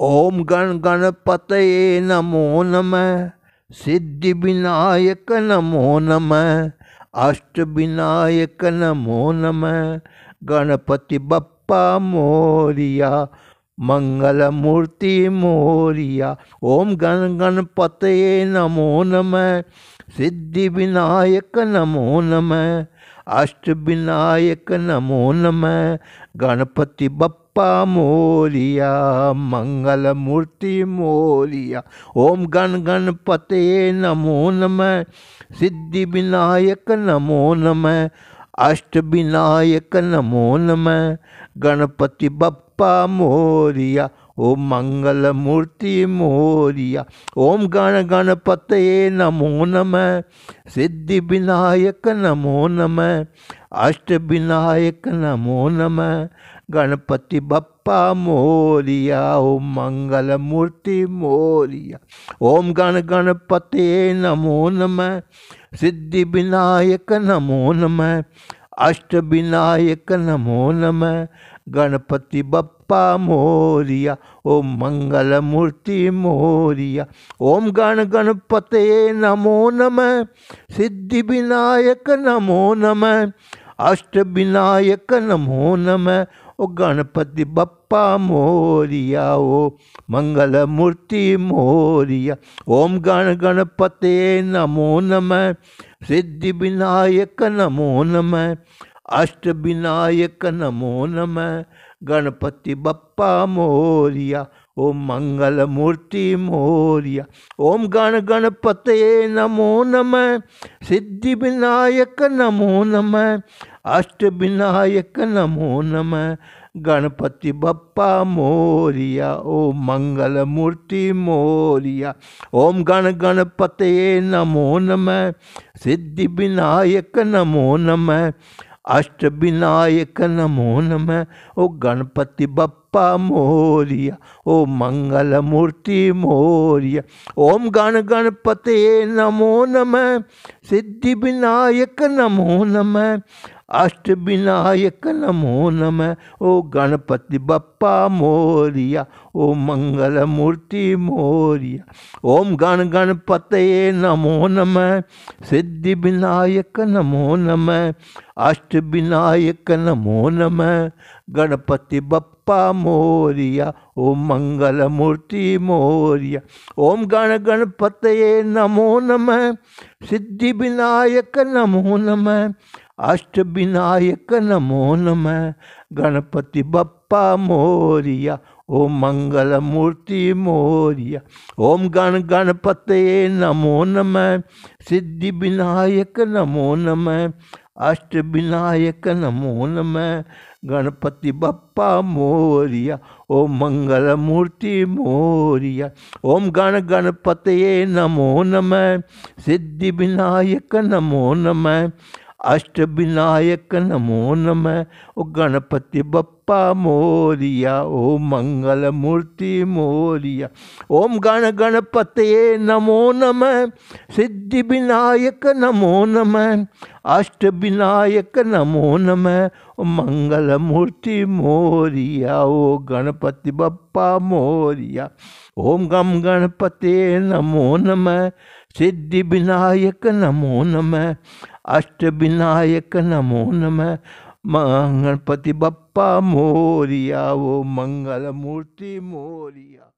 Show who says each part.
Speaker 1: ओम गण गणपत नमो नम सिद्धि विनायक नमो नम अष्ट विनायक नमो नम गणपति बप्पा मोरिया मंगल मूर्ति मोरिया ओम गण गणपत नमो नम सिद्धि विनायक नमो नम अष्ट विनायक नमो नम गणपति बप्पा अप्पा मोरिया मंगल मूर्ति मोरिया ओम गण गणपते नमो नम सिद्धि विनायक नमो नम अष्ट विनायक नमो नम गणपति बप्पा मोरिया ओम मंगल मूर्ति मोरिया ओम गण गणपते नमो नम सिद्धि विनायक नमो नम अष्ट विनायक नमो नम गणपति बप्पा मोरिया ओम मंगल मूर्ति मोरिया ओम गण गणपते नमो नम सिद्धि विनायक नमो नम अष्ट विनायक नमो नम गणपति बप्पा मोरिया ओम मंगल मूर्ति मोरिया ओम गण गणपते नमो नम सिद्धि विनायक नमो नम अष्ट विनायक नमो नम ओ गणपति बप्पा मोरिया ओ मंगल मूर्ति मोरिया ओम गण गणपते नमो नमः सिद्धि विनायक नमो नमः अष्ट विनायक नमो नमः गणपति बप्पा मोरिया ओम मंगल मूर्ति मोरिया ओम गण गणपते नमो नम सिद्धि विनायक नमो नम अष्ट विनायक नमो नम गणपति बप्पा मोरिया ओम मंगल मूर्ति मोरिया ओम गण गणपते नमो नम सिद्धि विनायक नमो नम अष्ट विनायक नमो नम ओ गणपति बप्पा अप्पा मोरिया ओ मंगल मूर्ति मोरिया ओम गण गणपते नमो नम सिद्धि विनायक नमो नम अष्ट विनायक नमो नम ओ गणपति बप्पा मोरिया ओ मंगल मूर्ति मोरिया ओम गण गणपते नमो नम सिद्धि विनायक नमो नम अष्ट विनायक नमो नम गणपति बप्पा बप्पा मोरिया ओम मंगल मूर्ति मोरिया ओम गण गणपत नमो नम सिद्धि विनायक नमो नम अष्ट विनायक नमो नम गणपति बप्पा मोरिया ओम मंगल मूर्ति मोरिया ओम गण गणपत नमो नम सिद्धि विनायक नमो नम अष्ट विनायक नमो नम गणपति बप्पा मोरिया ओम मंगल मूर्ति मोरिया ओम गण गणपत नमो नमः सिद्धि विनायक नमो नमः अष्ट विनायक नमो नम ओ गणपति बप्पा मोरिया ओ मंगल मूर्ति मोरिया ओम गण गणपते नमो नम सिद्धि विनायक नमो नम अष्ट विनायक नमो नम ओ मंगल मूर्ति मोरिया ओ गणपति बप्पा मोरिया ओम गम गणपते नमो नम सिद्धि विनायक नमो नम अष्टविनायक नमो नमः मणपति बप्पा मोरिया वो मंगल मूर्ति मोरिया